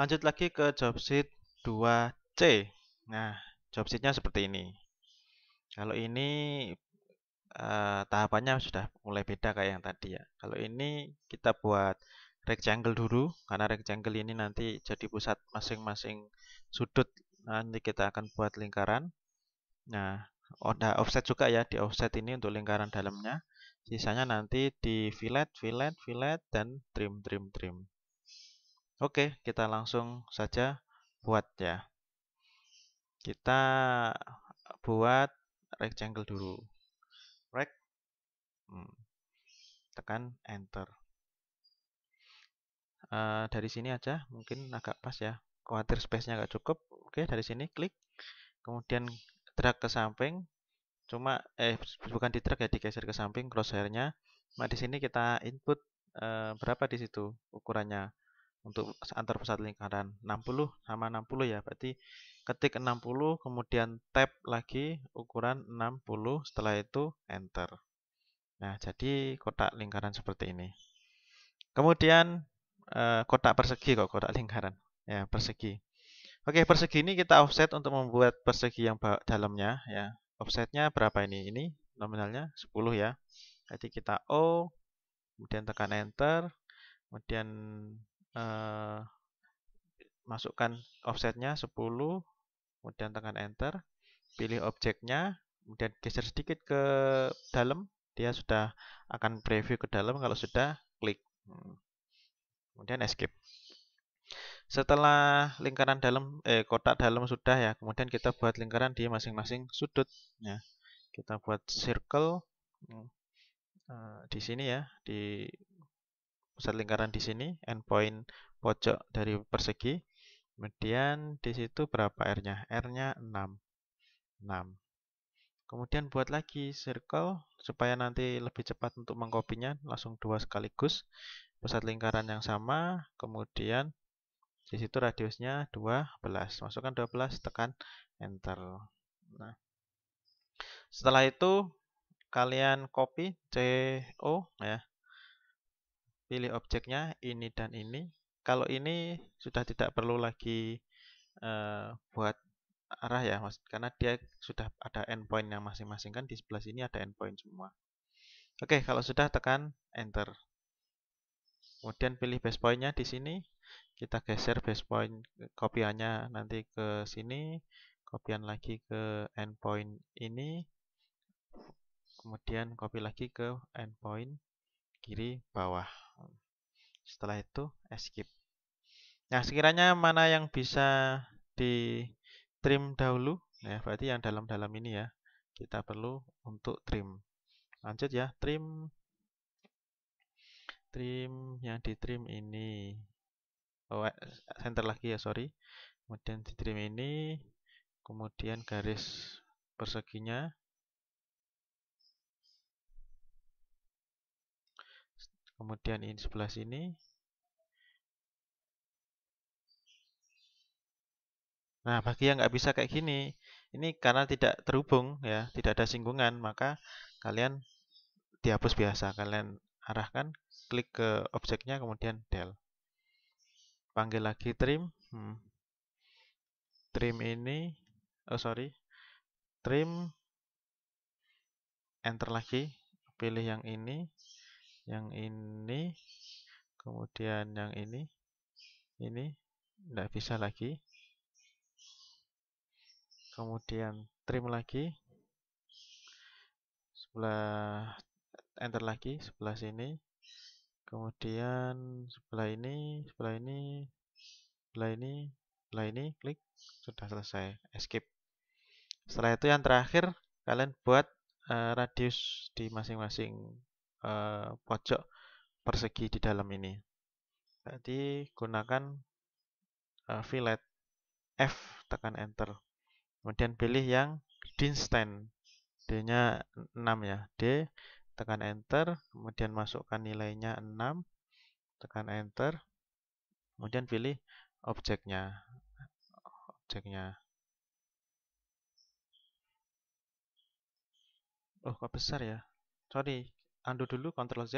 Lanjut lagi ke job sheet 2C. Nah, job sheetnya seperti ini. Kalau ini eh, tahapannya sudah mulai beda kayak yang tadi ya. Kalau ini kita buat rectangle dulu, karena rectangle ini nanti jadi pusat masing-masing sudut. Nanti kita akan buat lingkaran. Nah, ada offset juga ya di offset ini untuk lingkaran dalamnya sisanya nanti di fillet fillet fillet dan trim trim trim Oke, kita langsung saja buat ya. Kita buat rectangle dulu. Rect. Hmm. Tekan enter. Uh, dari sini aja, mungkin agak pas ya. Khawatir space-nya nggak cukup. Oke, dari sini klik. Kemudian drag ke samping. Cuma, eh, bukan di drag ya, digeser ke samping crosshair-nya. Nah, di sini kita input uh, berapa di situ ukurannya untuk antar pusat lingkaran 60 sama 60 ya berarti ketik 60 kemudian tab lagi ukuran 60 setelah itu enter nah jadi kotak lingkaran seperti ini kemudian eh, kotak persegi kok kotak lingkaran ya persegi oke persegi ini kita offset untuk membuat persegi yang dalamnya ya offsetnya berapa ini ini nominalnya 10 ya jadi kita O kemudian tekan enter kemudian Eh, masukkan offsetnya 10, kemudian tekan enter, pilih objeknya, kemudian geser sedikit ke dalam, dia sudah akan preview ke dalam kalau sudah klik. Hmm. Kemudian escape. Setelah lingkaran dalam eh kotak dalam sudah ya, kemudian kita buat lingkaran di masing-masing sudut ya. Kita buat circle hmm, eh, di sini ya, di pusat lingkaran di sini, endpoint pojok dari persegi. Kemudian di situ berapa R-nya? R-nya 6. 6. Kemudian buat lagi circle supaya nanti lebih cepat untuk mengkopinya, langsung dua sekaligus. Pusat lingkaran yang sama, kemudian di situ radiusnya 12. Masukkan 12, tekan enter. Nah. Setelah itu kalian copy CO ya pilih objeknya ini dan ini. Kalau ini sudah tidak perlu lagi uh, buat arah ya, mas, karena dia sudah ada endpoint yang masing-masing kan di sebelah sini ada endpoint semua. Oke, kalau sudah tekan enter. Kemudian pilih base pointnya di sini. Kita geser base point kopiannya nanti ke sini, kopian lagi ke endpoint ini, kemudian copy lagi ke endpoint kiri bawah setelah itu escape nah sekiranya mana yang bisa di trim dahulu ya berarti yang dalam-dalam ini ya kita perlu untuk trim lanjut ya trim trim yang di trim ini oh, eh, center lagi ya sorry kemudian di trim ini kemudian garis perseginya kemudian ini sebelah sini. Nah, bagi yang nggak bisa kayak gini, ini karena tidak terhubung ya, tidak ada singgungan, maka kalian dihapus biasa. Kalian arahkan, klik ke objeknya, kemudian del. Panggil lagi trim. Hmm. Trim ini, oh sorry, trim, enter lagi, pilih yang ini, yang ini kemudian yang ini ini tidak bisa lagi kemudian trim lagi sebelah enter lagi sebelah sini kemudian sebelah ini sebelah ini sebelah ini sebelah ini klik sudah selesai escape setelah itu yang terakhir kalian buat uh, radius di masing-masing Eh, pojok persegi di dalam ini. Jadi gunakan uh, fillet F tekan enter. Kemudian pilih yang Dinstein. D-nya 6 ya. D tekan enter, kemudian masukkan nilainya 6, tekan enter. Kemudian pilih objeknya. Objeknya. Oh, kok besar ya? Sorry, undo anu dulu Ctrl Z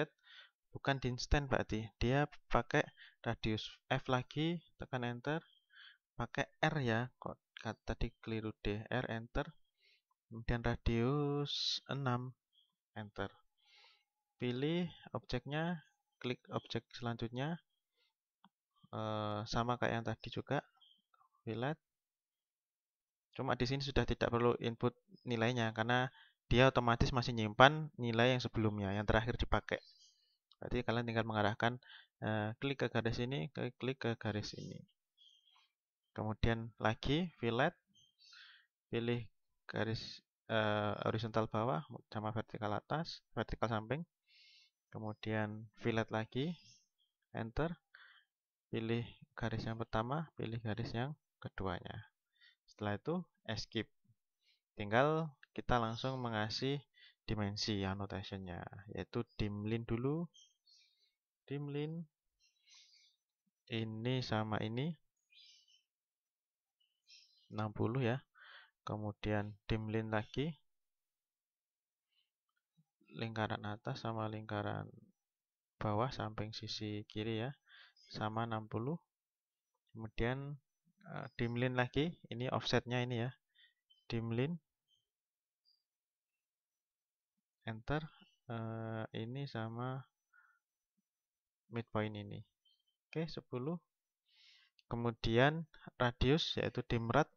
bukan di instant berarti dia pakai radius F lagi tekan enter pakai R ya kok tadi keliru D R enter kemudian radius 6 enter pilih objeknya klik objek selanjutnya e, sama kayak yang tadi juga fillet cuma di sini sudah tidak perlu input nilainya karena dia otomatis masih nyimpan nilai yang sebelumnya, yang terakhir dipakai. Berarti kalian tinggal mengarahkan uh, klik ke garis ini, ke klik ke garis ini. Kemudian lagi fillet, pilih garis uh, horizontal bawah sama vertikal atas, vertikal samping. Kemudian fillet lagi, enter. Pilih garis yang pertama, pilih garis yang keduanya. Setelah itu escape. Tinggal kita langsung mengasih dimensi annotationnya yaitu dimlin dulu dimlin ini sama ini 60 ya kemudian dimlin lagi lingkaran atas sama lingkaran bawah samping sisi kiri ya sama 60 kemudian uh, eh, dimlin lagi ini offsetnya ini ya dimlin enter uh, ini sama midpoint ini oke okay, 10 kemudian radius yaitu dimrat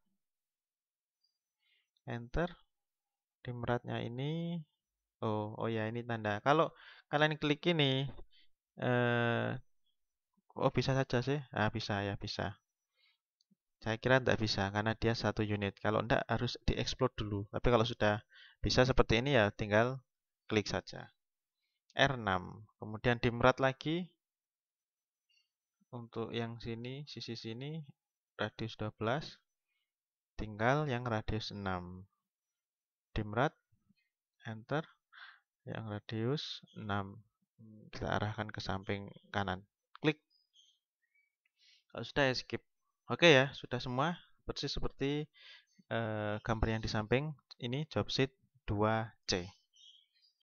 enter dimratnya ini oh oh ya ini tanda kalau kalian klik ini eh, oh bisa saja sih ah bisa ya bisa saya kira tidak bisa karena dia satu unit kalau tidak harus dieksplor dulu tapi kalau sudah bisa seperti ini ya tinggal klik saja. R6. Kemudian dimerat lagi. Untuk yang sini, sisi sini, radius 12. Tinggal yang radius 6. dimerat enter. Yang radius 6. Kita arahkan ke samping kanan. Klik. Kalau sudah ya skip. Oke ya, sudah semua. Persis seperti eh, gambar yang di samping. Ini job sheet 2C.